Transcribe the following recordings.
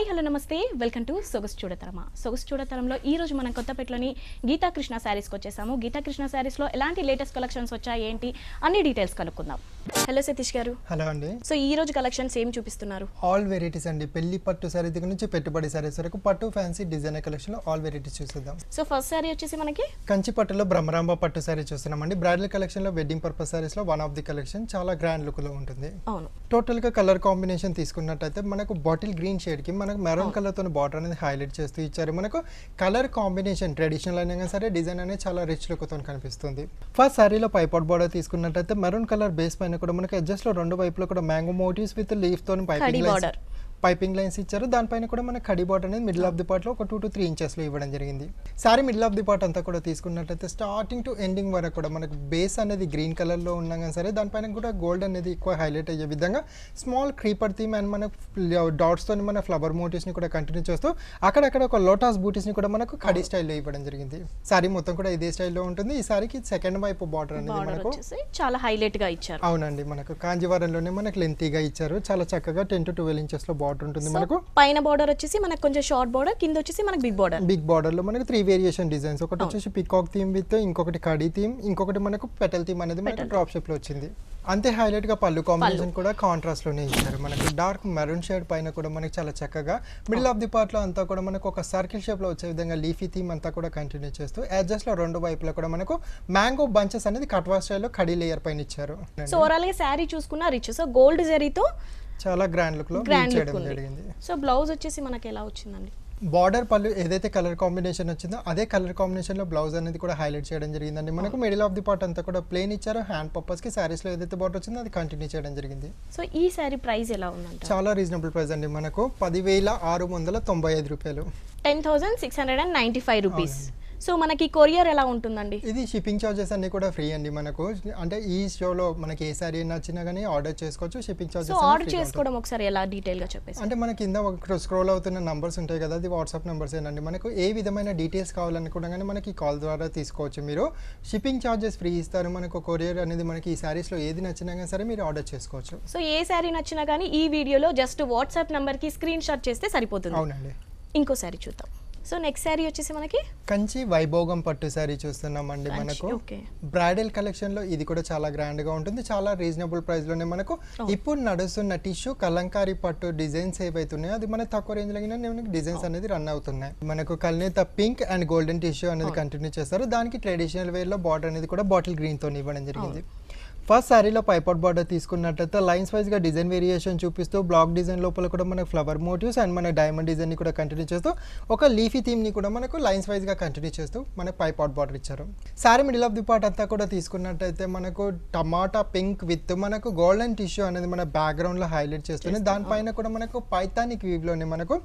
Hi hello నమస్తే welcome to Sogasu Chudatarama సొగసు చూడతరంలో ఈ రోజు మనం కొత్తపేటలోని గీతాకృష్ణ శారీస్కి వచ్చేసాము గీతాకృష్ణ శారీస్లో ఎలాంటి లేటెస్ట్ కలెక్షన్స్ వచ్చాయి ఏంటి అన్ని డీటెయిల్స్ కనుక్కుందాం హలో సతీష్ గారు హలో అండి సో ఈ రోజు కలెక్షన్స్ ఏం చూపిస్తున్నారు ఆల్ వెరైటీస్ అండి పెళ్లి పట్టు శారీ దగ్గర నుంచి పెట్టుబడి శారీస్ వరకు పట్టు fancy designer collection all varieties చూసేద్దాం సో ఫస్ట్ శారీ వచ్చేసి మనకి కంచి పట్టులో బ్రహ్మరాంబ పట్టు శారీ అండి బ్రైడల్ కలెక్షన్ లో వెడ్డింగ్ పర్పస్ శారీస్ లో వన్ ఆఫ్ ది కలెక్షన్ చాలా గ్రాండ్ లుక్ లో ఉంటుంది అవును టోటల్ గా కలర్ కాంబినేషన్ తీసుకున్నట్టయితే మనకు బాటిల్ గ్రీన్ షేడ్ కి మన మనకు మెరూన్ కలర్తో బార్డర్ అనేది హైలైట్ చేస్తూ ఇచ్చారు మనకు కలర్ కాంబినేషన్ ట్రెడిషనల్ అయినా సరే డిజైన్ అనేది చాలా రిచ్ లుక్తో కనిపిస్తుంది ఫస్ట్ శారీలో పైపాట్ బార్డర్ తీసుకున్నట్లయితే మెరూన్ కలర్ బేస్ పైన కూడా మనకి అడ్జస్ట్ లో రెండు వైపులో కూడా మ్యాంగో మోటివ్స్ విత్ లీఫ్ తో పైపింగ్ పైపింగ్ లైన్స్ ఇచ్చారు దానిపైన కూడా మన కడి బాట్ అనేది మిడిల్ ఆఫ్ ది పార్ట్లో ఒక టూ టు త్రీ ఇంచెస్లో ఇవ్వడం జరిగింది sari middle of the part అంతా కూడా తీసుకున్నట్లయితే స్టార్టింగ్ టు ఎండింగ్ వరకు కూడా మనకు బేస్ అనేది గ్రీన్ కలర్లో ఉన్నా కానీ సరే దానిపైన కూడా గోల్డ్ అనేది ఎక్కువ హైలైట్ అయ్యే విధంగా స్మాల్ క్రీపర్ థీమ్ అండ్ మన డాట్స్తో మన ఫ్లవర్ ని కూడా కంటిన్యూ చేస్తూ అక్కడక్కడ ఒక లోటాస్ బూటీస్ని కూడా మనకు కడి స్టైల్లో ఇవ్వడం జరిగింది సారీ మొత్తం కూడా ఇదే స్టైల్లో ఉంటుంది ఈ సారీకి సెకండ్ వైపు బార్డర్ అనేది మనకు చాలా హైలైట్ గా ఇచ్చారు అవునండి మనకు కాంజీవరంలోనే మనకు లెంతీగా ఇచ్చారు చాలా చక్కగా టెన్ టు ట్వెల్వ్ ఇంచెస్ లో బార్డర్ ఉంటుంది మనకు పైన బార్డర్ వచ్చేసి మనకు కొంచెం షార్ట్ బార్డర్ కింద వచ్చేసి మనకు బిగ్ బార్డర్ బిగ్ బార్డర్ లో మనకు త్రీ వేరియేషన్ డిజైన్స్ ఒకటి వచ్చేసి పికాక్ థీమ్ విత్ ఇంకొకటి కడీ థీమ్ ఇంకొకటి మనకు పెటల్ థీమ్ అనేది మనకు డ్రాప్ షేప్ లో వచ్చింది అంతే హైలైట్ గా పళ్ళు కాంబినేషన్ కూడా కాంట్రాస్ట్ లోనే ఇచ్చారు మనకి డార్క్ మెరూన్ షేడ్ పైన కూడా మనకి చాలా చక్కగా మిడిల్ ఆఫ్ ది పార్ట్ లో అంతా కూడా మనకు ఒక సర్కిల్ షేప్ లో వచ్చే విధంగా లీఫీ థీమ్ అంతా కూడా కంటిన్యూ చేస్తూ ఎడ్జెస్ లో రెండు వైపులా కూడా మనకు మ్యాంగో బంచెస్ అనేది కట్వా స్టైల్ లో కడీ లేయర్ పైన ఇచ్చారు సో ఓవరాల్ గా శారీ చూసుకున్న రిచ్ సో గోల్డ్ జరీతో చాలా గ్రాండ్ లుక్ లో గ్రాండ్ జరిగింది సో బ్లౌజ్ వచ్చేసి మనకి ఎలా వచ్చిందండి బార్డర్ పళ్ళు ఏదైతే కలర్ కాంబినేషన్ వచ్చిందో అదే కలర్ కాంబినేషన్ లో బ్లౌజ్ అనేది కూడా హైలైట్ చేయడం జరిగిందండి మనకు మిడిల్ ఆఫ్ ది పార్ట్ అంతా కూడా ప్లేన్ ఇచ్చారు హ్యాండ్ పర్పస్ కి సారీస్ లో ఏదైతే బార్డర్ వచ్చిందో అది కంటిన్యూ చేయడం జరిగింది సో ఈ సారీ ప్రైస్ ఎలా ఉందండి చాలా రీజనబుల్ ప్రైస్ అండి మనకు పదివేల ఆరు వందల తొంభై ఐదు రూపాయలు ten thousand six hundred and ninety five rupees so మనకి కొరియర్ ఎలా ఉంటుందండి ఇది షిప్పింగ్ ఛార్జెస్ అన్ని కూడా ఫ్రీ అండి మనకు అంటే ఈ షోలో మనకి ఏ సారీ నచ్చినా కానీ ఆర్డర్ చేసుకోవచ్చు షిప్పింగ్ ఛార్జెస్ ఆర్డర్ చేసుకోవడం ఒకసారి ఎలా డీటెయిల్ గా చెప్పేసి అంటే మనకి కింద ఒక స్క్రోల్ అవుతున్న నంబర్స్ ఉంటాయి కదా అది వాట్సాప్ నంబర్స్ ఏనండి మనకు ఏ విధమైన డీటెయిల్స్ కావాలనుకున్నా కానీ మనకి కాల్ ద్వారా తీసుకోవచ్చు మీరు షిప్పింగ్ ఛార్జెస్ ఫ్రీ ఇస్తారు మనకు కొరియర్ అనేది మనకి ఈ లో ఏది నచ్చినా కానీ సరే మీరు ఆర్డర్ చేసుకోవచ్చు సో ఏ సారీ నచ్చినా కానీ ఈ వీడియోలో జస్ట్ వాట్సాప్ కి స్క్రీన్ షాట్ చేస్తే సరిపోతుంది అవునండి ఇంకోసారి చూద్దాం సో నెక్స్ట్ శారీ వచ్చేసి మనకి కంచి వైభోగం పట్టు శారీ అండి మనకు బ్రైడల్ కలెక్షన్ లో ఇది కూడా చాలా గ్రాండ్ గా ఉంటుంది చాలా రీజనబుల్ ప్రైస్ లోనే మనకు ఇప్పుడు నడుస్తున్న టిష్యూ కలంకారీ పట్టు డిజైన్స్ ఏవైతే ఉన్నాయో అది మనకి తక్కువ రేంజ్ లో డిజైన్స్ అనేది రన్ అవుతున్నాయి మనకు కలినేత పింక్ అండ్ గోల్డెన్ టిష్యూ అనేది కంటిన్యూ చేస్తారు దానికి ట్రెడిషనల్ వేర్ లో బార్డర్ అనేది కూడా బాటిల్ గ్రీన్ తో ఇవ్వడం జరిగింది ఫస్ట్ శారీలో పైపాట్ బార్డర్ తీసుకున్నట్లయితే లైన్స్ వైజ్గా డిజైన్ వేరియేషన్ చూపిస్తూ బ్లాక్ డిజైన్ లోపల కూడా మనకు ఫ్లవర్ మోటివ్స్ అండ్ మన డైమండ్ డిజైన్ని కూడా కంటిన్యూ చేస్తూ ఒక లీఫీ థీమ్ని కూడా మనకు లైన్స్ వైజ్గా కంటిన్యూ చేస్తూ మనకు పైపాట్ బార్డర్ ఇచ్చారు sari middle of the part అంతా కూడా తీసుకున్నట్టయితే మనకు టమాటా పింక్ విత్ మనకు గోల్డెన్ టిష్యూ అనేది మన బ్యాక్గ్రౌండ్లో హైలైట్ చేస్తుంది దానిపైన కూడా మనకు పైతానిక్ వీవ్లోనే మనకు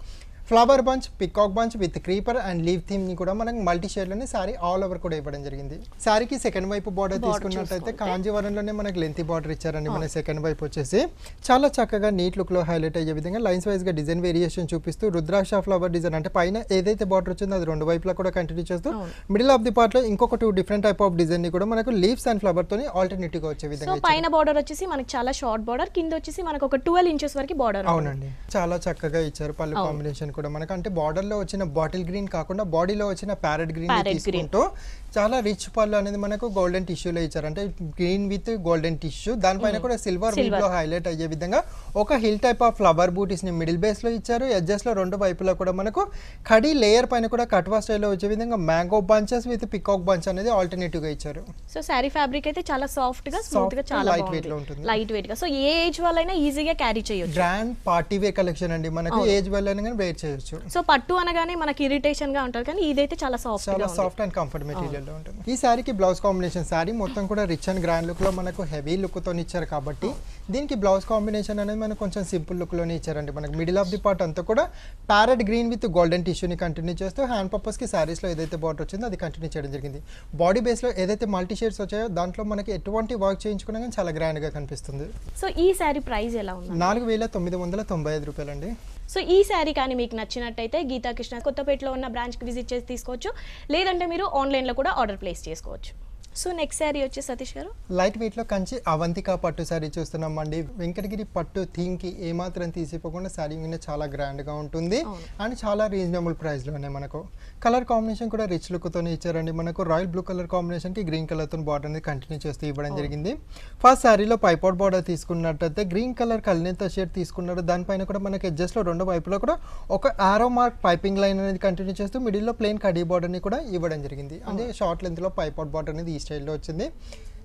flower bunch peacock bunch with creeper and leave theme ని కూడా మనకి మల్టీ లోనే సారీ ఆల్ ఓవర్ కూడా ఇవ్వడం జరిగింది సారీకి సెకండ్ వైపు బార్డర్ కాంజీవరం కాంజీవరంలోనే మనకు లెంత్ బార్డర్ ఇచ్చారండి మన సెకండ్ వైపు వచ్చేసి చాలా చక్కగా నీట్ లుక్లో హైలైట్ అయ్యే విధంగా లైన్స్ గా డిజైన్ వేరియేషన్ చూపిస్తూ రుద్రాక్ష ఫ్లవర్ డిజైన్ అంటే పైన ఏదైతే బార్డర్ వచ్చిందో అది రెండు వైపులా కూడా కంటిన్యూ చేస్తూ మిడిల్ ఆఫ్ ది పార్ట్ లో ఇంకొక two different type of design ని కూడా మనకు లీవ్స్ అండ్ ఫ్లవర్ తోని ఆల్టర్నేటివ్ గా వచ్చే విధంగా పైన బార్డర్ వచ్చేసి మనకి చాలా షార్ట్ బార్డర్ కింద వచ్చేసి మనకు ఒక ట్వెల్వ్ ఇంచెస్ వరకు బార్డర్ అవునండి చాలా చక్కగా ఇచ్చారు పళ్ళు కాంబినేషన్ కూడా మనకు అంటే బార్డర్లో వచ్చిన బాటిల్ గ్రీన్ కాకుండా బాడీలో వచ్చిన ప్యారెట్ గ్రీన్ తీసుకుంటూ చాలా రిచ్ పళ్ళు అనేది మనకు గోల్డెన్ టిష్యూలో ఇచ్చారు అంటే గ్రీన్ విత్ గోల్డెన్ టిష్యూ దానిపైన కూడా సిల్వర్ లో హైలైట్ అయ్యే విధంగా ఒక హిల్ టైప్ ఆఫ్ ఫ్లవర్ బూటీస్ ని మిడిల్ బేస్ లో ఇచ్చారు లో రెండు వైపులో కూడా మనకు కడి లేయర్ పైన కూడా కట్వా లో వచ్చే విధంగా mango bunches with peacock bunch అనేది ఆల్టర్నేటివ్ గా ఇచ్చారు సో శారీ ఫ్యాబ్రిక్ అయితే చాలా సాఫ్ట్ గా సాఫ్ట్గా గా చాలా లైట్ వెయిట్ గా ఉంటుంది లైట్ వెయిట్ గా సో ఏ ఏజ్ వాళ్ళైనా ఈజీగా క్యారీ చేయొచ్చు గ్రాండ్ పార్టీ వే కలెక్షన్ అండి మనకు ఏజ్ వాళ్ళైనా కానీ వేర్ చేయొచ్చు సో పట్టు అనగానే మనకి ఇరిటేషన్గా ఉంటారు కానీ ఇదైతే చాలా సాఫ్ట్ చాలా సాఫ్ట్ అండ్ కంఫర్ట్ మెటీరియల్ మెటీరియల్లో ఉంటుంది ఈ శారీకి బ్లౌజ్ కాంబినేషన్ శారీ మొత్తం కూడా రిచ్ అండ్ గ్రాండ్ లుక్లో మనకు హెవీ లుక్తో ఇచ్చారు కాబట్టి దీనికి బ్లౌజ్ కాంబినేషన్ అనేది మనకు కొంచెం సింపుల్ లుక్లోనే ఇచ్చారండి మనకు మిడిల్ ఆఫ్ ది పార్ట్ అంతా కూడా ప్యారెట్ గ్రీన్ విత్ గోల్డెన్ టిష్యూని కంటిన్యూ చేస్తూ హ్యాండ్ పర్పస్కి శారీస్లో ఏదైతే బార్డర్ వచ్చిందో అది కంటిన్యూ చేయడం జరిగింది బాడీ బేస్లో ఏదైతే మల్టీ షేడ్స్ వచ్చాయో దాంట్లో మనకి ఎటువంటి వర్క్ చేయించుకున్నా కానీ చాలా గ్రాండ్గా కనిపిస్తుంది సో ఈ శారీ ప్రైస్ ఎలా ఉంది నాలుగు వేల తొమ్మిది వందల తొంభై ఐదు రూపాయలండి సో ఈ శారీ కానీ మీకు నచ్చినట్టయితే గీతాకృష్ణ కొత్తపేటలో ఉన్న బ్రాంచ్కి విజిట్ చేసి తీసుకోవచ్చు లేదంటే మీరు ఆన్లైన్లో కూడా ఆర్డర్ ప్లేస్ చేసుకోవచ్చు సో నెక్స్ట్ శారీ వచ్చి సతీష్ గారు లైట్ వెయిట్లో కంచి అవంతిక పట్టు శారీ చూస్తున్నాం అండి వెంకటగిరి పట్టు ఏ ఏమాత్రం తీసిపోకుండా శారీ మీద చాలా గ్రాండ్గా ఉంటుంది అండ్ చాలా రీజనబుల్ ఉన్నాయి మనకు కలర్ కాంబినేషన్ కూడా రిచ్ లుక్తోనే ఇచ్చారండి మనకు రాయల్ బ్లూ కలర్ కాంబినేషన్ కి గ్రీన్ తో బార్డర్ అనేది కంటిన్యూ చేస్తూ ఇవ్వడం జరిగింది ఫస్ట్ శారీలో పైపాట్ బార్డర్ తీసుకున్నట్టయితే గ్రీన్ కలర్ కలినేత షేడ్ తీసుకున్నారు దానిపైన కూడా మనకి లో రెండో వైపులో కూడా ఒక ఆరో మార్క్ పైపింగ్ లైన్ అనేది కంటిన్యూ చేస్తూ మిడిల్లో ప్లెయిన్ కడీ ని కూడా ఇవ్వడం జరిగింది అంటే షార్ట్ లో పైపాట్ బార్డర్ అనేది స్టైల్లో వచ్చింది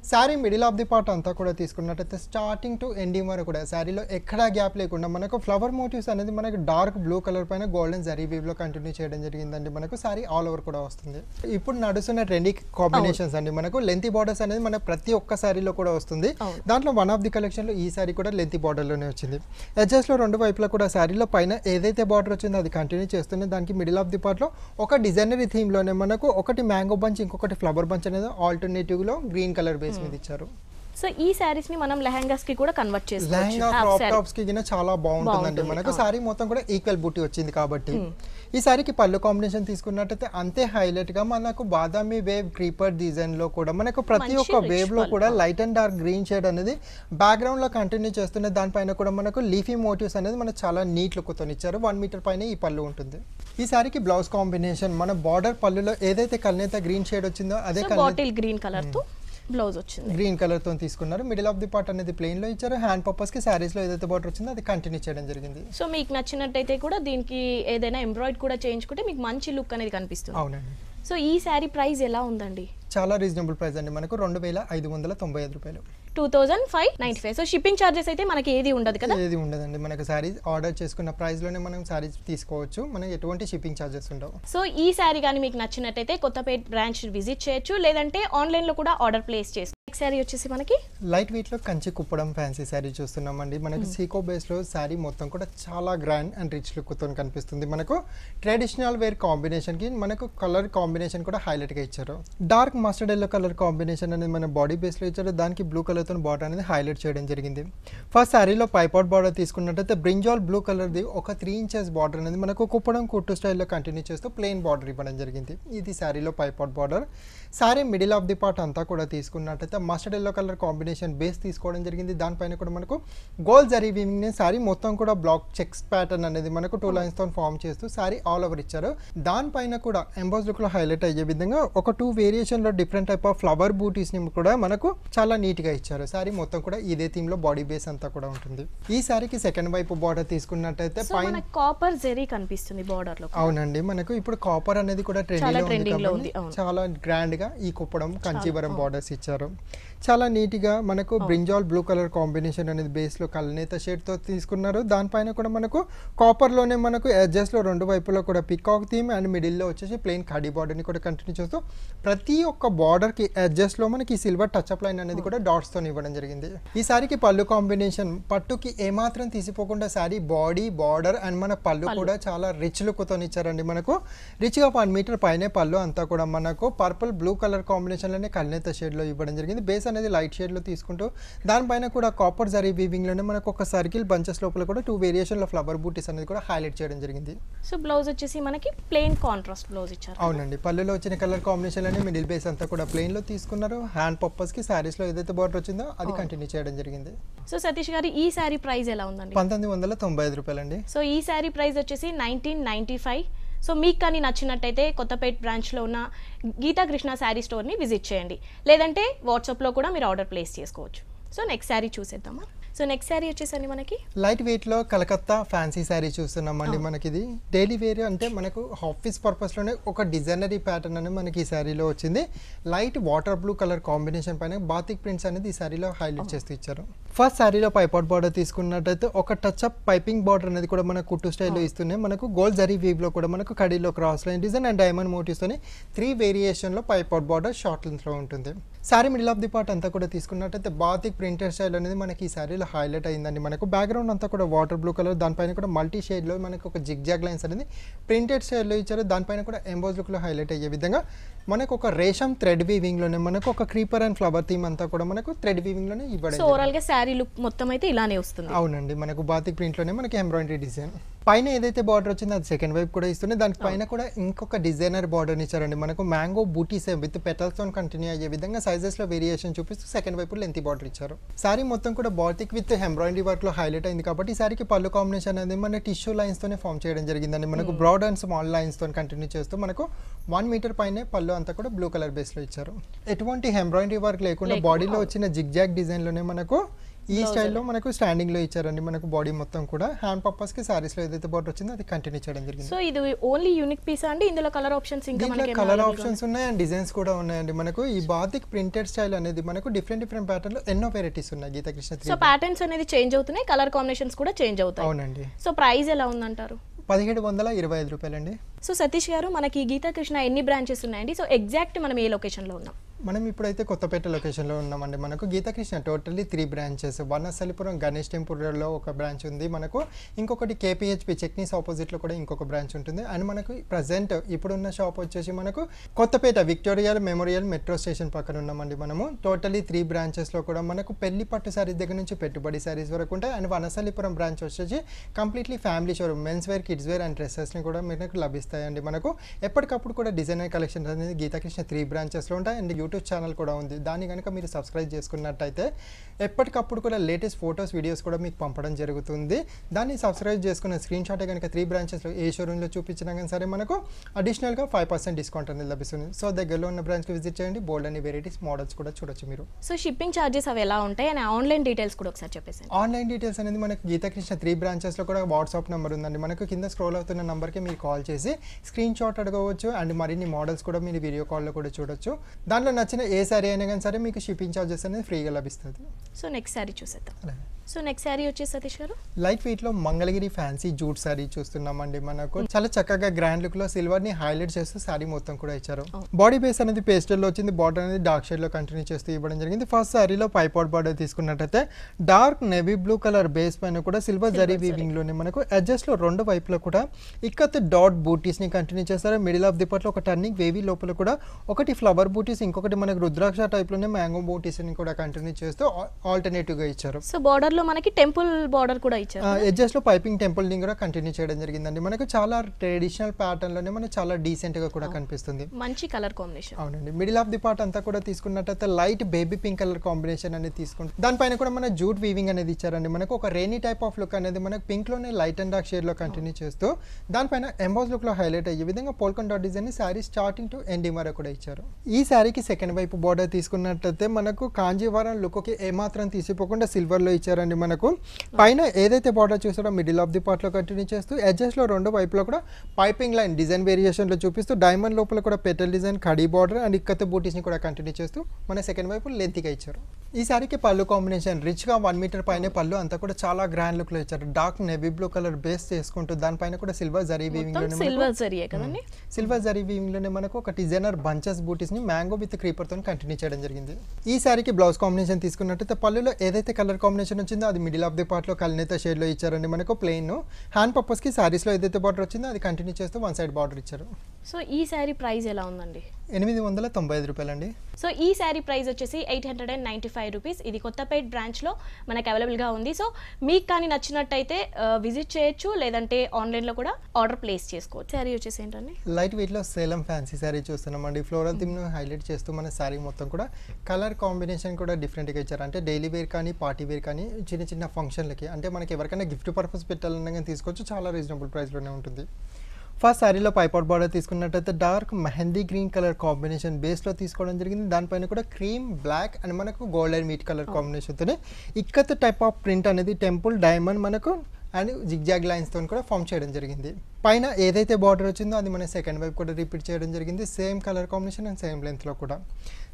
sari middle of the part అంతా కూడా తీసుకున్నట్టయితే స్టార్టింగ్ టు ఎండింగ్ వరకు కూడా శారీలో ఎక్కడా గ్యాప్ లేకుండా మనకు ఫ్లవర్ మోటివ్స్ అనేది మనకు డార్క్ బ్లూ కలర్ పైన గోల్డెన్ జరీ వీవ్లో కంటిన్యూ చేయడం జరిగిందండి మనకు శారీ ఆల్ ఓవర్ కూడా వస్తుంది ఇప్పుడు నడుస్తున్న ట్రెండింగ్ కాంబినేషన్స్ అండి మనకు లెంతి బార్డర్స్ అనేది మన ప్రతి ఒక్క శారీలో కూడా వస్తుంది దాంట్లో వన్ ఆఫ్ ది కలెక్షన్లో ఈ శారీ కూడా లెంతీ బార్డర్లోనే వచ్చింది ఎడ్జస్ట్లో రెండు వైపులా కూడా శారీలో పైన ఏదైతే బార్డర్ వచ్చిందో అది కంటిన్యూ చేస్తుంది దానికి మిడిల్ ఆఫ్ ది పార్ట్లో ఒక డిజైనరీ థీమ్లోనే మనకు ఒకటి మ్యాంగో బంచ్ ఇంకొకటి ఫ్లవర్ బంచ్ అనేది ఆల్టర్నేటివ్లో green colour base price hmm. మీద ఇచ్చారు సో ఈ సారీస్ ని మనం లెహంగాస్ కి కూడా కన్వర్ట్ చేసుకోవచ్చు లెహంగా క్రాప్ టాప్స్ కి చాలా బాగుంటుందండి మనకు సారీ మొత్తం కూడా ఈక్వల్ బూటీ వచ్చింది కాబట్టి hmm. ఈ సారీకి పళ్ళు కాంబినేషన్ తీసుకున్నట్టయితే అంతే హైలైట్ గా మనకు బాదామి వేవ్ క్రీపర్ డిజైన్ లో కూడా మనకు ప్రతి ఒక్క వేవ్ లో కూడా light and dark green shade అనేది బ్యాక్గ్రౌండ్ లో కంటిన్యూ చేస్తున్న దానిపైన కూడా మనకు లీఫీ మోటివ్స్ అనేది మనకు చాలా నీట్ లుక్తో ఇచ్చారు వన్ మీటర్ పైన ఈ పళ్ళు ఉంటుంది ఈ సారీకి బ్లౌజ్ కాంబినేషన్ మన బార్డర్ పళ్ళులో ఏదైతే కల్నేత గ్రీన్ షేడ్ వచ్చిందో అదే బాటిల్ గ్రీన్ కలర్ తో బ్లౌజ్ వచ్చింది గ్రీన్ కలర్ తో తీసుకున్నారు మిడిల్ ఆఫ్ ది పార్ట్ అనేది ప్లెయిన్ లో ఇచ్చారు హ్యాండ్ పర్పస్ కి సారీస్ లో ఏదైతే బోర్డర్ వచ్చిందో అది కంటిన్యూ చేయడం జరిగింది సో మీకు నచ్చినట్టయితే కూడా దీనికి ఏదైనా ఎంబ్రాయిడ్ కూడా చేయించుకుంటే మీకు మంచి లుక్ అనేది కనిపిస్తుంది అవునండి సో ఈ శారీ ప్రైస్ ఎలా ఉందండి చాలా రీజనబుల్ ప్రైస్ అండి మనకు రెండు వేల ఐదు వందల తొంభై ఐదు రూపాయలు two thousand five ninety five so shipping charges అయితే మనకి ఏది ఉండదు కదా ఏది ఉండదండి మనకు సారీ ఆర్డర్ చేసుకున్న ప్రైస్లోనే మనం శారీస్ తీసుకోవచ్చు మనకి ఎటువంటి షిప్పింగ్ చార్జెస్ ఉండవు సో ఈ శారీ కానీ మీకు నచ్చినట్టయితే కొత్తపేట బ్రాంచ్ విజిట్ చేయొచ్చు లేదంటే ఆన్లైన్లో కూడా ఆర్డర్ ప్లేస్ చేసుకోవచ్చు శారీ వచ్చేసి మనకి లైట్ వెయిట్ లో కంచి కుప్పడం ఫ్యాన్సీ శారీ చూస్తున్నామండి మనకి సీకో బేస్ లో శారీ మొత్తం కూడా చాలా గ్రాండ్ అండ్ రిచ్ లుక్ తో కనిపిస్తుంది మనకు ట్రెడిషనల్ వేర్ కాంబినేషన్ కి మనకు కలర్ కాంబినేషన్ కూడా హైలైట్ గా ఇచ్చారు dark mustard yellow colour combination అనేది మన బాడీ బేస్లో ఇచ్చారు దానికి బ్లూ కలర్తో బార్డర్ అనేది హైలైట్ చేయడం జరిగింది ఫస్ట్ శారీలో పైపాట్ బార్డర్ తీసుకున్నట్టయితే బ్రింజాల్ బ్లూ కలర్ది ఒక త్రీ ఇంచెస్ బార్డర్ అనేది మనకు కుప్పడం కుట్టు స్టైల్లో కంటిన్యూ చేస్తూ ప్లెయిన్ బార్డర్ ఇవ్వడం జరిగింది ఇది శారీలో పైపాట్ border sari middle of the part అంతా కూడా తీసుకున్నట్టయితే mustard yellow colour combination base తీసుకోవడం జరిగింది దానిపైన కూడా మనకు గోల్ జరీ వీవింగ్ శారీ మొత్తం కూడా బ్లాక్ చెక్స్ ప్యాటర్న్ అనేది మనకు టూ లైన్స్తో ఫామ్ చేస్తూ శారీ ఆల్ ఓవర్ ఇచ్చారు దానిపైన కూడా ఎంబాస్ లుక్లో హైలైట్ అయ్యే విధంగా ఒక టూ వేరియేషన్లో కాకుండా డిఫరెంట్ టైప్ ఆఫ్ ఫ్లవర్ బూటీస్ని కూడా మనకు చాలా నీట్గా ఇచ్చారు శారీ మొత్తం కూడా ఇదే థీమ్ లో బాడీ బేస్ అంతా కూడా ఉంటుంది ఈ శారీకి సెకండ్ వైపు బార్డర్ తీసుకున్నట్టయితే పైన కాపర్ జెరీ కనిపిస్తుంది బార్డర్ లో అవునండి మనకు ఇప్పుడు కాపర్ అనేది కూడా ట్రెండింగ్ లో ఉంది చాలా గ్రాండ్ గా ఈ కుప్పడం కంచీవరం బార్డర్స్ ఇచ్చారు చాలా నీట్ గా మనకు బ్రింజాల్ బ్లూ కలర్ కాంబినేషన్ అనేది బేస్ లో కలనేత షేడ్ తో తీసుకున్నారు దానిపైన కూడా మనకు కాపర్ లోనే మనకు ఎడ్జెస్ లో రెండు వైపులో కూడా పికాక్ థీమ్ అండ్ మిడిల్ లో వచ్చేసి ప్లెయిన్ ఖాడీ బార్డర్ ని కూడా కంటిన్యూ చేస్తూ ప్రతి ఒక్క యొక్క బార్డర్కి లో మనకి సిల్వర్ టచ్అప్ లైన్ అనేది కూడా డాట్స్తో ఇవ్వడం జరిగింది ఈ సారీకి పళ్ళు కాంబినేషన్ పట్టుకి ఏమాత్రం తీసిపోకుండా సారీ బాడీ బార్డర్ అండ్ మన పళ్ళు కూడా చాలా రిచ్ లుక్తో ఇచ్చారండి మనకు రిచ్ గా వన్ మీటర్ పైన పళ్ళు అంతా కూడా మనకు పర్పుల్ బ్లూ కలర్ కాంబినేషన్ కాంబినేషన్లోనే కల్నేత లో ఇవ్వడం జరిగింది బేస్ అనేది లైట్ షేడ్ లో తీసుకుంటూ దానిపైన కూడా కాపర్ జరీ లోనే మనకు ఒక సర్కిల్ బంచెస్ లోపల కూడా టూ లో ఫ్లవర్ బూటీస్ అనేది కూడా హైలైట్ చేయడం జరిగింది సో బ్లౌజ్ వచ్చేసి మనకి ప్లెయిన్ కాంట్రాస్ట్ బ్లౌజ్ ఇచ్చారు అవునండి పళ్ళులో వచ్చిన కలర్ లోనే మిడిల్ బేస్ అంతా కూడా లో తీసుకున్నారు హ్యాండ్ సారీస్ శారీస్లో ఏదైతే బోర్డర్ వచ్చిందో అది కంటిన్యూ చేయడం జరిగింది సో సతీష్ గారు ఈ సారీ ప్రైస్ ఎలా ఉందండి పంతొమ్మిది వందల తొంభై ఐదు రూపాయలు అండి సో ఈ శారీ ప్రైస్ వచ్చేసి నైన్టీన్ నైన్టీ ఫైవ్ సో మీకు కానీ నచ్చినట్టయితే కొత్తపేట బ్రాంచ్లో ఉన్న గీతా కృష్ణ శారీ స్టోర్ని విజిట్ చేయండి లేదంటే వాట్సాప్లో కూడా మీరు ఆర్డర్ ప్లేస్ చేసుకోవచ్చు సో నెక్స్ట్ శారీ చూసేద్దామా సో నెక్స్ట్ శారీ వచ్చేసండి మనకి లైట్ వెయిట్ లో కలకత్తా ఫ్యాన్సీ శారీ అండి మనకి ఇది డైలీ వేర్ అంటే మనకు ఆఫీస్ పర్పస్ లోనే ఒక డిజైనరీ ప్యాటర్న్ అనేది మనకి ఈ శారీలో వచ్చింది light water blue colour combination పైన బాతిక్ ప్రింట్స్ అనేది ఈ శారీలో హైలైట్ చేస్తూ ఇచ్చారు ఫస్ట్ శారీలో పైపాట్ బార్డర్ తీసుకున్నట్టయితే ఒక టచ్ అప్ పైపింగ్ బార్డర్ అనేది కూడా మనకు కుట్టు స్టైల్లో ఇస్తున్నాయి మనకు గోల్డ్ జరీ వీవ్లో కూడా మనకు కడీలో cross line design and diamond మోటీస్తోని త్రీ వేరియేషన్లో పైపాట్ బార్డర్ షార్ట్ లెంత్లో ఉంటుంది sari middle of the part అంతా కూడా తీసుకున్నట్టయితే బాతిక్ ప్రింటెడ్ స్టైల్ అనేది మనకి ఈ శారీలో హైలైట్ అయిందండి మనకు బ్యాక్గ్రౌండ్ అంతా కూడా వాటర్ బ్లూ కలర్ దానిపైన కూడా మల్టీ షేడ్లో మనకు ఒక జిగ్జాగ్ లైన్స్ అనేది ప్రింటెడ్ స్టైల్లో ఇచ్చారు దానిపైన కూడా ఎంబోజ్ లుక్లో హైలైట్ అయ్యే విధంగా మనకు ఒక రేషం థ్రెడ్ వీవింగ్ లోనే మనకు ఒక క్రీపర్ అండ్ ఫ్లవర్ థీమ్ అంతా కూడా మనకు థ్రెడ్ వీవింగ్ లోనే ఇవ్వడం ఓవరాల్ గా శారీ లుక్ మొత్తం అయితే ఇలానే వస్తుంది అవునండి మనకు బాతిక్ ప్రింట్ లోనే మనకి ఎంబ్రాయిడరీ డిజైన్ పైన ఏదైతే బార్డర్ వచ్చిందో అది సెకండ్ వైపు కూడా ఇస్తుంది దానిపైన పైన కూడా ఇంకొక డిజైనర్ బార్డర్ ఇచ్చారండి మనకు మ్యాంగో బూటీస్ విత్ పెటల్స్ తో కంటిన్యూ అయ్యే విధంగా సైజెస్ లో వేరియేషన్ చూపిస్తూ సెకండ్ వైపు లెంత్ బార్డర్ ఇచ్చారు సారీ మొత్తం కూడా బాటిక్ విత్ ఎంబ్రాయిడరీ వర్క్ లో హైలైట్ అయింది కాబట్టి సారీకి పళ్ళు కాంబినేషన్ అనేది మన టిష్యూ లైన్స్ తోనే ఫామ్ చేయడం జరిగిందండి మనకు బ్రాడ్ అండ్ స్మాల్ లైన్స్ తో కంటిన్యూ చేస్తూ మనకు వన్ మీటర్ పైన పళ్ళు అంతా కూడా బ్లూ కలర్ బేస్ లో ఇచ్చారు ఎటువంటి ఎంబ్రాయిడరీ వర్క్ లేకుండా బాడీలో వచ్చిన జిగ్జాగ్ డిజైన్ లోనే మనకు ఈ స్టైల్లో మనకు స్టాండింగ్ లో ఇచ్చారండి మనకు బాడీ మొత్తం కూడా హ్యాండ్ పర్పస్ కి సారీస్ లో ఏదైతే బోర్డర్ వచ్చిందో అది కంటిన్యూ చేయడం జరిగింది సో ఇది ఓన్లీ యూనిక్ పీస్ అండి ఇందులో కలర్ ఆప్షన్స్ ఇంకా మనకి కలర్ ఆప్షన్స్ ఉన్నాయి అండ్ డిజైన్స్ కూడా ఉన్నాయండి మనకు ఈ బాతిక్ ప్రింటెడ్ స్టైల్ అనేది మనకు డిఫరెంట్ డిఫరెంట్ ప్యాటర్న్ లో ఎన్నో వెరైటీస్ ఉన్నాయి గీత కృష్ణ సో ప్యాటర్న్స్ అనేది చేంజ్ అవుతున్నాయి కలర్ కాంబినేషన్స్ కూడా చేంజ్ అవుతాయి అవునండి సో ప్రైస్ ఎలా ఉందంటారు పదిహేడు వందల ఇరవై ఐదు రూపాయలండి సో సతీష్ గారు మనకి గీతాకృష్ణ ఎన్ని బ్రాంచెస్ ఉన్నాయండి సో ఎగ్జాక్ట్ మనం ఏ లొకేషన్లో ఉన్నాం మనం ఇప్పుడైతే కొత్తపేట లొకేషన్లో ఉన్నామండి మనకు Geethakrishna totally three branches Vanasthalipuram Ganesh టెంపుల్లో ఒక బ్రాంచ్ ఉంది మనకు ఇంకొకటి కేపీహెచ్పి చెక్నీస్ ఆపోజిట్లో కూడా ఇంకొక బ్రాంచ్ ఉంటుంది అండ్ మనకు ప్రజెంట్ ఇప్పుడున్న షాప్ వచ్చేసి మనకు Kothapet Victoria memorial metro station పక్కన ఉన్నామండి మనము టోటల్లీ త్రీ బ్రాంచెస్లో కూడా మనకు పెళ్లి పట్టు శారీస్ దగ్గర నుంచి పెట్టుబడి శారీస్ వరకు ఉంటాయి అండ్ వనసలిపురం బ్రాంచ్ వచ్చేసి completely family showroom men's wear kids wear and డ్రెస్సెస్ని కూడా మీకు లభిస్తుంది వస్తాయండి మనకు ఎప్పటికప్పుడు కూడా డిజైనర్ కలెక్షన్ అనేది గీతాకృష్ణ త్రీ బ్రాంచెస్లో ఉంటాయి అండ్ యూట్యూబ్ ఛానల్ కూడా ఉంది దాన్ని కనుక మీరు సబ్స్క్రైబ్ చేసుకున్నట్టయితే ఎప్పటికప్పుడు కూడా లేటెస్ట్ ఫొటోస్ వీడియోస్ కూడా మీకు పంపడం జరుగుతుంది దాన్ని సబ్స్క్రైబ్ చేసుకున్న స్క్రీన్ షాటే కనుక త్రీ బ్రాంచెస్లో ఏ షోరూంలో చూపించినా కానీ సరే మనకు అడిషనల్గా ఫైవ్ పర్సెంట్ డిస్కౌంట్ అనేది లభిస్తుంది సో దగ్గరలో ఉన్న బ్రాంచ్కి విజిట్ చేయండి బోల్డ్ అన్ని వెరైటీస్ మోడల్స్ కూడా చూడొచ్చు మీరు సో షిప్పింగ్ ఛార్జెస్ అవి ఎలా ఉంటాయి అండ్ ఆన్లైన్ డీటెయిల్స్ కూడా ఒకసారి చెప్పేసి ఆన్లైన్ డీటెయిల్స్ అనేది మనకి గీతాకృష్ణ త్రీ బ్రాంచెస్లో కూడా వాట్సాప్ నెంబర్ ఉందండి మనకు కింద స్క్రోల్ అవుతున్న నెంబర్కి మీరు కాల్ చేసి స్క్రీన్ షాట్ అడగవచ్చు అండ్ మరిన్ని మోడల్స్ కూడా మీరు వీడియో కాల్లో కూడా చూడొచ్చు దాంట్లో నచ్చిన ఏ సారీ అయినా కానీ సరే మీకు షిప్పింగ్ ఛార్జెస్ అనేది ఫ్రీగా లభిస్తుంది సో నెక్స్ట్ సారీ చూసేద్దాం అలాగే సో నెక్స్ట్ శారీ వచ్చేసి సతీష్ గారు లైట్ వెయిట్ లో మంగళగిరి ఫ్యాన్సీ జూట్ శారీ చూస్తున్నామండి మనకు చాలా చక్కగా గ్రాండ్ లుక్ లో సిల్వర్ ని హైలైట్ చేస్తూ శారీ మొత్తం కూడా ఇచ్చారు బాడీ బేస్ అనేది పేస్టల్ లో వచ్చింది బార్డర్ అనేది డార్క్ షేడ్ లో కంటిన్యూ చేస్తూ ఇవ్వడం జరిగింది ఫస్ట్ శారీలో పైపాట్ బార్డర్ తీసుకున్నట్టయితే dark navy blue colour base పైన కూడా సిల్వర్ జరీ వీవింగ్ లోనే మనకు అడ్జస్ట్ లో రెండు వైపులో కూడా ఇక్కత్ డాట్ బూటీస్ ని కంటిన్యూ చేస్తారు మిడిల్ ఆఫ్ ది పట్లో ఒక టర్నింగ్ వేవీ లోపల కూడా ఒకటి ఫ్లవర్ బూటీస్ ఇంకొకటి మనకు రుద్రాక్ష టైప్ లోనే మ్యాంగో బూటీస్ ని కూడా కంటిన్యూ చేస్తూ ఆల్టర్నేటివ్ గా ఇచ్చారు సో బార్డర్ లో మనకి టెంపుల్ బార్డర్ కూడా ఇచ్చారు ఎడ్జెస్ లో పైపింగ్ టెంపుల్ ని కూడా కంటిన్యూ చేయడం జరిగిందండి మనకు చాలా ట్రెడిషనల్ ప్యాటర్న్ లోనే మనకు చాలా డీసెంట్ గా కూడా కనిపిస్తుంది మంచి కలర్ కాంబినేషన్ అవునండి మిడిల్ ఆఫ్ ది పార్ట్ అంతా కూడా తీసుకున్నట్టయితే light baby pink colour combination అనేది తీసుకుంటాం దానిపైన కూడా మన జూట్ వీవింగ్ అనేది ఇచ్చారండి మనకు ఒక రెయినీ టైప్ ఆఫ్ లుక్ అనేది మనకు పింక్ లోనే లైట్ అండ్ డార్క్ షేడ్ లో కంటిన్యూ చేస్తూ దానిపైన ఎంబోస్ లుక్ లో హైలైట్ అయ్యే విధంగా polka dot design sari starting to ending వరకు కూడా ఇచ్చారు ఈ శారీకి సెకండ్ వైపు బార్డర్ తీసుకున్నట్టయితే మనకు కాంజీవరం లుక్కి ఏమాత్రం తీసిపోకుండా సిల్వర్ లో ఇచ్చారని చూడండి మనకు పైన ఏదైతే బార్డర్ చూస్తాడో మిడిల్ ఆఫ్ ది పార్ట్లో కంటిన్యూ చేస్తూ లో రెండు వైపులో కూడా పైపింగ్ లైన్ డిజైన్ వేరియేషన్లో చూపిస్తూ డైమండ్ లోపల కూడా పెటల్ డిజైన్ కడీ బార్డర్ అండ్ ఇక్కత బూటీస్ని కూడా కంటిన్యూ చేస్తూ మన సెకండ్ వైపు లెంత్గా ఇచ్చారు ఈ శారీకి పళ్ళు కాంబినేషన్ రిచ్గా వన్ మీటర్ పైన పళ్ళు అంతా కూడా చాలా గ్రాండ్ లో ఇచ్చారు dark navy blue colour base చేసుకుంటూ దానిపైన కూడా silver zari weaving silver zari కదండి సిల్వర్ జరీ వీవింగ్ లోనే మనకు ఒక డిజైనర్ బంచెస్ బూటీస్ ని మ్యాంగో విత్ క్రీపర్ తో కంటిన్యూ చేయడం జరిగింది ఈ శారీకి బ్లౌజ్ కాంబినేషన్ తీసుకున్నట్టయితే పళ్ళులో ఏదైతే కలర్ కాంబినేషన్ వచ్చిందో అది మిడిల్ ఆఫ్ ది పార్ట్ లో కలినేత షేడ్ లో ఇచ్చారండి మనకు ప్లెయిన్ హ్యాండ్ పర్పస్ కి శారీస్ లో ఏదైతే బార్డర్ వచ్చిందో అది కంటిన్యూ చేస్తూ వన్ సైడ్ బార్డర్ ఇచ్చారు సో ఈ శారీ ప్రైస్ ఎలా ఉందండి ఎనిమిది వందల తొంభై ఐదు అండి సో ఈ శారీ ప్రైస్ వచ్చేసి eight hundred and ninety five rupees ఇది కొత్తపేట బ్రాంచ్లో మనకు అవైలబుల్గా ఉంది సో మీకు కానీ నచ్చినట్టయితే విజిట్ చేయొచ్చు లేదంటే ఆన్లైన్లో కూడా ఆర్డర్ ప్లేస్ చేసుకోవచ్చు శారీ వచ్చేసి ఏంటండి లైట్ వెయిట్లో సేలం ఫ్యాన్సీ శారీ చూస్తున్నామండి ఫ్లోరల్ థీమ్ను హైలైట్ చేస్తూ మన శారీ మొత్తం కూడా కలర్ కాంబినేషన్ కూడా డిఫరెంట్గా ఇచ్చారు అంటే డైలీ వేర్ కానీ పార్టీ వేర్ కానీ చిన్న చిన్న ఫంక్షన్లకి అంటే మనకి ఎవరికైనా గిఫ్ట్ పర్పస్ పెట్టాలన్నా కానీ తీసుకోవచ్చు చాలా రీజనబుల్ ప్రైస్లోనే ఉంటుంది ఫస్ట్ శారీలో పైపాట్ బార్డర్ తీసుకున్నట్టయితే dark mehndi green colour combination బేస్లో తీసుకోవడం జరిగింది దానిపైన కూడా క్రీమ్ బ్లాక్ అండ్ మనకు గోల్డ్ అండ్ మీట్ కలర్ కాంబినేషన్తోనే ఇక్కత్ టైప్ ఆఫ్ ప్రింట్ అనేది టెంపుల్ డైమండ్ మనకు అండ్ జిగ్జాగ్ లైన్స్తో కూడా ఫామ్ చేయడం జరిగింది పైన ఏదైతే బార్డర్ వచ్చిందో అది మన సెకండ్ వైపు కూడా రిపీట్ చేయడం జరిగింది same colour combination and same లెంత్లో కూడా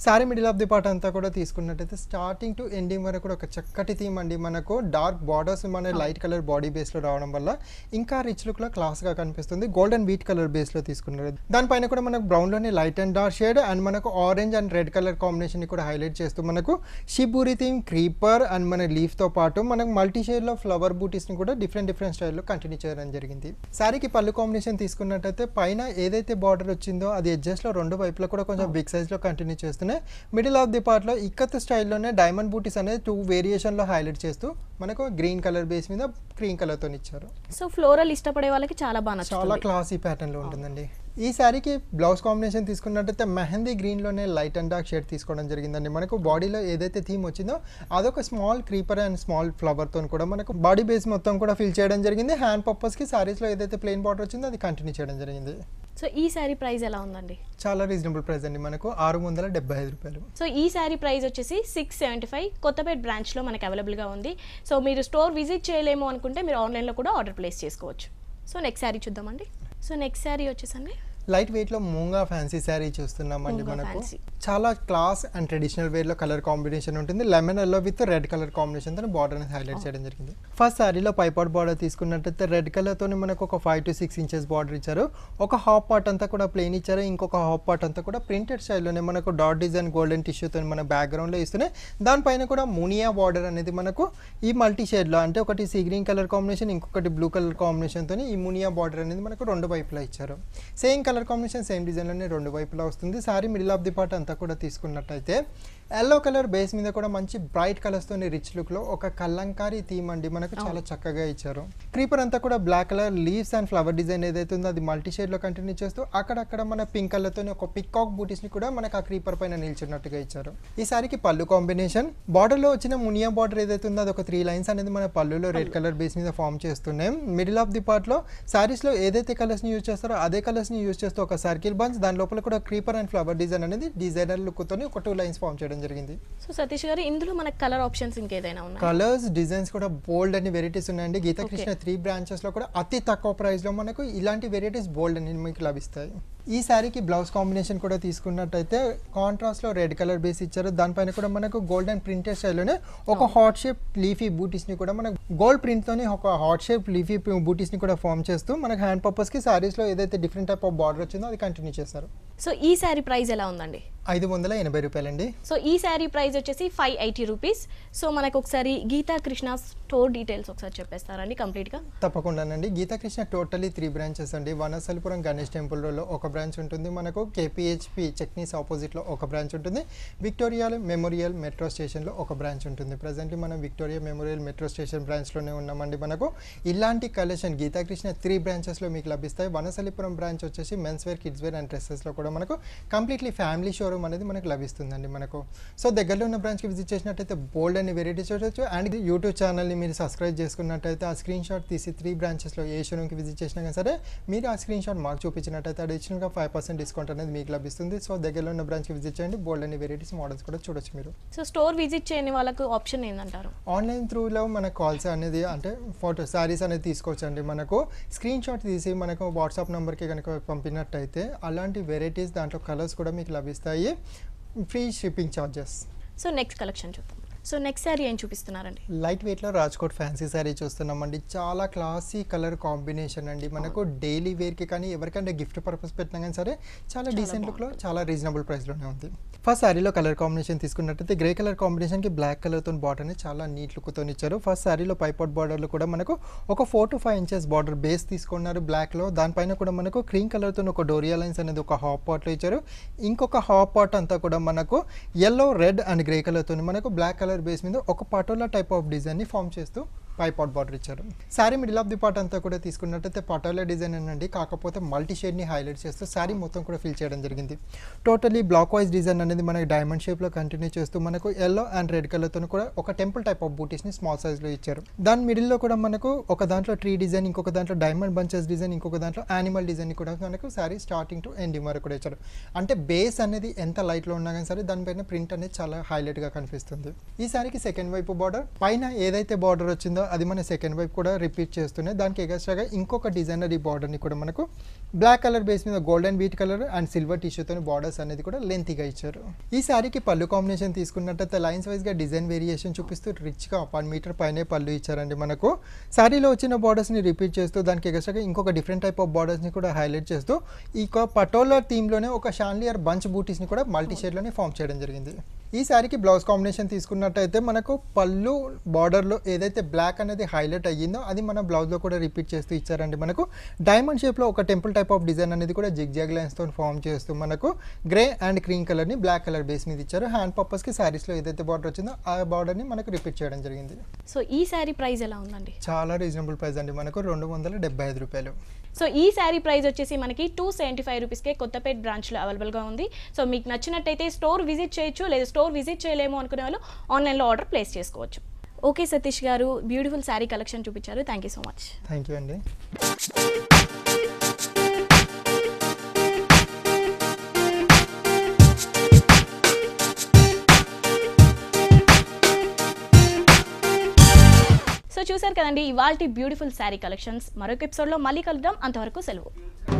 sari middle of the part అంతా కూడా తీసుకున్నట్టయితే స్టార్టింగ్ టు ఎండింగ్ వరకు కూడా ఒక చక్కటి థీమ్ అండి మనకు డార్క్ బార్డర్స్ మన లైట్ కలర్ బాడీ బేస్లో రావడం వల్ల ఇంకా రిచ్ లుక్లో క్లాస్గా కనిపిస్తుంది గోల్డెన్ వీట్ కలర్ బేస్లో తీసుకున్నారు దానిపైన కూడా మనకు బ్రౌన్లోనే light and dark shade and మనకు ఆరెంజ్ అండ్ రెడ్ కలర్ కాంబినేషన్ని కూడా హైలైట్ చేస్తూ మనకు షిబూరి థీమ్ క్రీపర్ అండ్ మన లీఫ్తో పాటు మనకు మల్టీ షేడ్లో ఫ్లవర్ బూటీస్ని కూడా డిఫరెంట్ డిఫరెంట్ స్టైల్లో కంటిన్యూ చేయడం జరిగింది సారీకి పళ్ళు కాంబినేషన్ తీసుకున్నట్టయితే పైన ఏదైతే బార్డర్ వచ్చిందో అది లో రెండు వైపులో కూడా కొంచెం బిగ్ సైజ్లో కంటిన్యూ చేస్తున్నాయి మిడిల్ ఆఫ్ ది పార్ట్లో ఇక్కత్ స్టైల్లోనే డైమండ్ బూటీస్ అనేది టూ వేరియేషన్లో హైలైట్ చేస్తూ మనకు గ్రీన్ కలర్ బేస్ మీద క్రీమ్ కలర్తో ఇచ్చారు సో ఫ్లోరల్ ఇష్టపడే వాళ్ళకి చాలా బాగా చాలా క్లాసీ ప్యాటర్న్లో ఉంటుందండి ఈ శారీకి బ్లౌజ్ కాంబినేషన్ తీసుకున్నట్టయితే మెహందీ గ్రీన్లోనే లైట్ అండ్ డార్క్ షేడ్ తీసుకోవడం జరిగిందండి మనకు బాడీలో ఏదైతే థీమ్ వచ్చిందో అదొక స్మాల్ క్రీపర్ అండ్ స్మాల్ ఫ్లవర్తో కూడా మనకు బాడీ బేస్ మొత్తం కూడా ఫిల్ చేయడం జరిగింది హ్యాండ్ పర్పస్కి శారీస్లో ఏదైతే ప్లెయిన్ బార్డర్ వచ్చింది అది కంటిన్యూ చేయడం జరిగింది సో ఈ శారీ ప్రైస్ ఎలా ఉందండి చాలా రీజనబుల్ ప్రైస్ అండి మనకు ఆరు వందల డెబ్బై ఐదు రూపాయలు సో ఈ శారీ ప్రైస్ వచ్చేసి సిక్స్ సెవెంటీ ఫైవ్ కొత్తపేట బ్రాంచ్లో మనకు అవైలబుల్గా ఉంది సో మీరు స్టోర్ విజిట్ చేయలేము అనుకుంటే మీరు ఆన్లైన్లో కూడా ఆర్డర్ ప్లేస్ చేసుకోవచ్చు సో నెక్స్ట్ శారీ చూద్దామండి సో నెక్స్ట్ శారీ వచ్చేసండి లైట్ వెయిట్ లో మూంగా ఫ్యాన్సీ శారీ చూస్తున్నామండి మనకు చాలా క్లాస్ అండ్ ట్రెడిషనల్ వేర్ లో కలర్ కాంబినేషన్ ఉంటుంది lemon yellow with red colour combination తో బార్డర్ అనేది హైలైట్ చేయడం జరిగింది ఫస్ట్ శారీలో పైపాట్ బార్డర్ తీసుకున్నట్టయితే రెడ్ కలర్ తో మనకు ఒక five to six inches border ఇచ్చారు ఒక హాఫ్ పార్ట్ అంతా కూడా ప్లెయిన్ ఇచ్చారు ఇంకొక హాఫ్ పార్ట్ అంతా కూడా ప్రింటెడ్ లోనే మనకు డాట్ డిజైన్ గోల్డెన్ తో మన బ్యాక్గ్రౌండ్ లో ఇస్తున్నాయి దానిపైన కూడా మునియా బార్డర్ అనేది మనకు ఈ మల్టీ షేడ్ లో అంటే ఒకటి సీ గ్రీన్ కలర్ కాంబినేషన్ ఇంకొకటి బ్లూ కలర్ కాంబినేషన్ తోని ఈ మునియా బార్డర్ అనేది మనకు రెండు వైపులా ఇచ్చారు same colour colour combination same డిజైన్లోనే రెండు వైపులా వస్తుంది sari middle of the part అంతా కూడా తీసుకున్నట్టయితే ఎల్లో కలర్ బేస్ మీద కూడా మంచి బ్రైట్ కలర్స్తో రిచ్ లుక్లో ఒక కల్లంకారీ థీమ్ అండి మనకు చాలా చక్కగా ఇచ్చారు క్రీపర్ అంతా కూడా black colour leaves and flower design ఏదైతే ఉందో అది మల్టీ షేడ్లో కంటిన్యూ చేస్తూ అక్కడక్కడ మన పింక్ కలర్తో ఒక పికాక్ బూటీస్ని కూడా మనకు ఆ క్రీపర్ పైన నిల్చున్నట్టుగా ఇచ్చారు ఈ సారీకి పళ్ళు కాంబినేషన్ బార్డర్లో వచ్చిన మునియా బార్డర్ ఏదైతే ఉందో అది ఒక త్రీ లైన్స్ అనేది మన పళ్ళులో రెడ్ కలర్ బేస్ మీద ఫామ్ చేస్తున్నాం మిడిల్ ఆఫ్ ది పార్ట్లో సారీస్లో ఏదైతే కలర్స్ని యూజ్ చేస్తారో అదే కలర్స్ని యూజ్ స్టిచెస్తో ఒక సర్కిల్ బంచ్ దాని లోపల కూడా క్రీపర్ అండ్ ఫ్లవర్ డిజైన్ అనేది డిజైనర్ తో ఒక టూ లైన్స్ ఫామ్ చేయడం జరిగింది సో సతీష్ గారు ఇందులో మనకి కలర్ ఆప్షన్స్ ఇంకేదైనా ఉన్నాయి కలర్స్ డిజైన్స్ కూడా బోల్డ్ అని వెరైటీస్ ఉన్నాయండి గీతాకృష్ణ త్రీ బ్రాంచెస్ లో కూడా అతి తక్కువ ప్రైస్ లో మనకు ఇలాంటి వెరైటీస్ బోల్డ్ అని మీకు లభిస్తాయి ఈ శారీకి బ్లౌజ్ కాంబినేషన్ కూడా తీసుకున్నట్టయితే కాంట్రాస్ట్లో రెడ్ కలర్ బేస్ ఇచ్చారు దానిపైన కూడా మనకు గోల్డెన్ ప్రింటెడ్ స్టైల్లోనే ఒక హాట్ షేప్ లీఫీ బూటీస్ని కూడా మనకు గోల్డ్ ప్రింట్తోనే ఒక హాట్ షేప్ లీఫీ బూటీస్ని కూడా ఫామ్ చేస్తూ మనకు హ్యాండ్ పర్పస్కి శారీస్లో ఏదైతే డిఫరెంట్ టైప్ ఆఫ్ బార్డర్ వచ్చిందో అది కంటిన్యూ చేస్తారు సో ఈ శారీ ప్రైస్ ఎలా ఉందండి ఐదు వందల ఎనభై రూపాయలండి సో ఈ శారీ ప్రైస్ వచ్చేసి ఫైవ్ ఎయిటీ రూపీస్ సో మనకు ఒకసారి గీతా కృష్ణ స్టోర్ డీటెయిల్స్ ఒకసారి చెప్పేస్తారండి కంప్లీట్గా తప్పకుండానండి Geetha Krishna totally three branches అండి వనసలిపురం గణేష్ టెంపుల్లో ఒక బ్రాంచ్ ఉంటుంది మనకు కేపీహెచ్పి చెక్నీస్ ఆపోజిట్లో ఒక బ్రాంచ్ ఉంటుంది విక్టోరియా మెమోరియల్ మెట్రో స్టేషన్లో ఒక బ్రాంచ్ ఉంటుంది ప్రజెంట్లీ మనం విక్టోరియా మెమోరియల్ మెట్రో స్టేషన్ బ్రాంచ్లోనే ఉన్నామండి మనకు ఇలాంటి కలెక్షన్ గీతాకృష్ణ త్రీ బ్రాంచెస్లో మీకు లభిస్తాయి వనసలిపురం బ్రాంచ్ వచ్చేసి men's wear kids wear and డ్రెస్సెస్లో కూడా మనకు కంప్లీట్లీ ఫ్యామిలీ షోరూమ్ అనేది మనకు లభిస్తుందండి మనకు సో దగ్గరలో ఉన్న బ్రాంచ్కి విజిట్ చేసినట్టయితే బోల్డ్ అని వెరైటీస్ చూడవచ్చు అండ్ యూట్యూబ్ ఛానల్ని మీరు సబ్స్క్రైబ్ చేసుకున్నట్టయితే ఆ స్క్రీన్ షాట్ తీసి త్రీ బ్రాంచెస్లో ఏ షోరూమ్కి విజిట్ చేసినా కానీ సరే మీరు ఆ స్క్రీన్ షాట్ మాకు చూపించినట్టయితే అడిషనల్గా మనకు ఫైవ్ పర్సెంట్ డిస్కౌంట్ అనేది మీకు లభిస్తుంది సో దగ్గరలో ఉన్న బ్రాంచ్కి విజిట్ చేయండి బోల్డ్ అన్ని వెరైటీస్ మోడల్స్ కూడా చూడొచ్చు మీరు సో స్టోర్ విజిట్ చేయని వాళ్ళకు ఆప్షన్ ఏంటంటారు ఆన్లైన్ త్రూలో మన కాల్స్ అనేది అంటే ఫోటో శారీస్ అనేది తీసుకోవచ్చండి మనకు స్క్రీన్ షాట్ తీసి మనకు వాట్సాప్ నెంబర్కి కనుక పంపినట్టయితే అలాంటి వెరైటీస్ దాంట్లో కలర్స్ కూడా మీకు లభిస్తాయి free shipping charges so next collection చూద్దాం సో నెక్స్ట్ శారీ ఏం చూపిస్తున్నారండి లైట్ వెయిట్ లో రాజ్కోట్ ఫ్యాన్సీ శారీ చూస్తున్నామండి చాలా క్లాసీ కలర్ కాంబినేషన్ అండి మనకు డైలీ వేర్ కి కానీ ఎవరికంటే గిఫ్ట్ పర్పస్ పెట్టినా కానీ సరే చాలా డీసెంట్ లో చాలా రీజనబుల్ ప్రైస్ లోనే ఉంది ఫస్ట్ శారీలో కలర్ కాంబినేషన్ తీసుకున్నట్టయితే గ్రే కలర్ కాంబినేషన్ కి బ్లాక్ కలర్ తో బార్డర్ అనేది చాలా నీట్ లుక్ తో ఇచ్చారు ఫస్ట్ శారీలో పైపాట్ లో కూడా మనకు ఒక four to five inches border base తీసుకున్నారు లో దానిపైన కూడా మనకు క్రీమ్ కలర్ తో ఒక డోరియా లైన్స్ అనేది ఒక హాప్ లో ఇచ్చారు ఇంకొక హాప్ పాట్ అంతా కూడా మనకు yellow red and grey colour తో మనకు బ్లాక్ కలర్ రెక్టాంగులర్ బేస్ మీద ఒక పటోలా టైప్ ఆఫ్ డిజైన్ని ఫామ్ చేస్తూ పై పాట్ బార్డర్ ఇచ్చారు sari middle of the part అంతా కూడా తీసుకున్నట్టయితే పటోలా డిజైన్ అండి కాకపోతే మల్టీ షేడ్ని హైలైట్ చేస్తూ శారీ మొత్తం కూడా ఫిల్ చేయడం జరిగింది టోటలీ బ్లాక్ వైజ్ డిజైన్ అనేది మనకి డైమండ్ షేప్లో కంటిన్యూ చేస్తూ మనకు ఎల్లో అండ్ రెడ్ కలర్తో కూడా ఒక టెంపుల్ టైప్ ఆఫ్ బూటీస్ని స్మాల్ సైజ్లో ఇచ్చారు దాని మిడిల్లో కూడా మనకు ఒక దాంట్లో ట్రీ డిజైన్ ఇంకొక దాంట్లో డైమండ్ బంచెస్ డిజైన్ ఇంకొక దాంట్లో యానిమల్ డిజైన్ కూడా మనకు శారీ స్టార్టింగ్ టు ఎండింగ్ వరకు కూడా ఇచ్చారు అంటే బేస్ అనేది ఎంత లైట్లో ఉన్నా కానీ సరే దానిపైన ప్రింట్ అనేది చాలా హైలైట్గా కనిపిస్తుంది ఈ శారీకి సెకండ్ వైపు బార్డర్ పైన ఏదైతే బార్డర్ వచ్చిందో అది మన సెకండ్ వైపు కూడా రిపీట్ చేస్తున్నాయి దానికి ఎగస్ట్రాగా ఇంకొక డిజైనర్ ఈ బార్డర్ని కూడా మనకు బ్లాక్ కలర్ బేస్ మీద gold and wheat colour and silver టిష్యూతో బార్డర్స్ అనేది కూడా లెంత్గా ఇచ్చారు ఈ శారీకి పళ్ళు కాంబినేషన్ తీసుకున్నట్టయితే లైన్స్ వైజ్గా డిజైన్ వేరియేషన్ చూపిస్తూ రిచ్గా వన్ మీటర్ పైనే పళ్ళు ఇచ్చారండి మనకు శారీలో వచ్చిన బార్డర్స్ని రిపీట్ చేస్తూ దానికి ఎగస్ట్రాగా ఇంకొక డిఫరెంట్ టైప్ ఆఫ్ బార్డర్స్ని కూడా హైలైట్ చేస్తూ ఈ పటోలర్ థీమ్లోనే ఒక షాన్లియర్ బంచ్ బూటీస్ని కూడా మల్టీ షేడ్లోనే ఫామ్ చేయడం జరిగింది ఈ శారీకి బ్లౌజ్ కాంబినేషన్ తీసుకున్నట్టయితే మనకు పళ్ళు బార్డర్లో ఏదైతే బ్లాక్ బ్లాక్ అనేది హైలైట్ అయ్యిందో అది మన బ్లౌజ్లో కూడా రిపీట్ చేస్తూ ఇచ్చారండి మనకు డైమండ్ షేప్లో ఒక టెంపుల్ టైప్ ఆఫ్ డిజైన్ అనేది కూడా జిగ్ జాగ్ లైన్స్తో ఫామ్ చేస్తూ మనకు గ్రే అండ్ క్రీమ్ కలర్ని బ్లాక్ కలర్ బేస్ మీద ఇచ్చారు హ్యాండ్ పర్పస్కి శారీస్లో ఏదైతే బార్డర్ వచ్చిందో ఆ బార్డర్ని మనకు రిపీట్ చేయడం జరిగింది సో ఈ శారీ ప్రైస్ ఎలా ఉందండి చాలా రీజనబుల్ ప్రైస్ అండి మనకు రెండు వందల ఐదు రూపాయలు సో ఈ శారీ ప్రైస్ వచ్చేసి మనకి టూ సెవెంటీ ఫైవ్ రూపీస్కే కొత్తపేట బ్రాంచ్లో అవైలబుల్గా ఉంది సో మీకు నచ్చినట్టయితే స్టోర్ విజిట్ చేయొచ్చు లేదా స్టోర్ విజిట్ చేయలేము అనుకునే వాళ్ళు ఆన్లైన్లో ఆర్డర్ ప్లేస్ చేసుకోవచ్చు ఓకే సతీష్ గారు బ్యూటిఫుల్ శారీ కలెక్షన్ చూపించారు thank you so much thank you అండి సో చూసారు కదండి ఇవాల్టి బ్యూటిఫుల్ శారీ కలెక్షన్స్ మరొక ఎపిసోడ్లో మళ్ళీ కలుద్దాం అంతవరకు సెలవు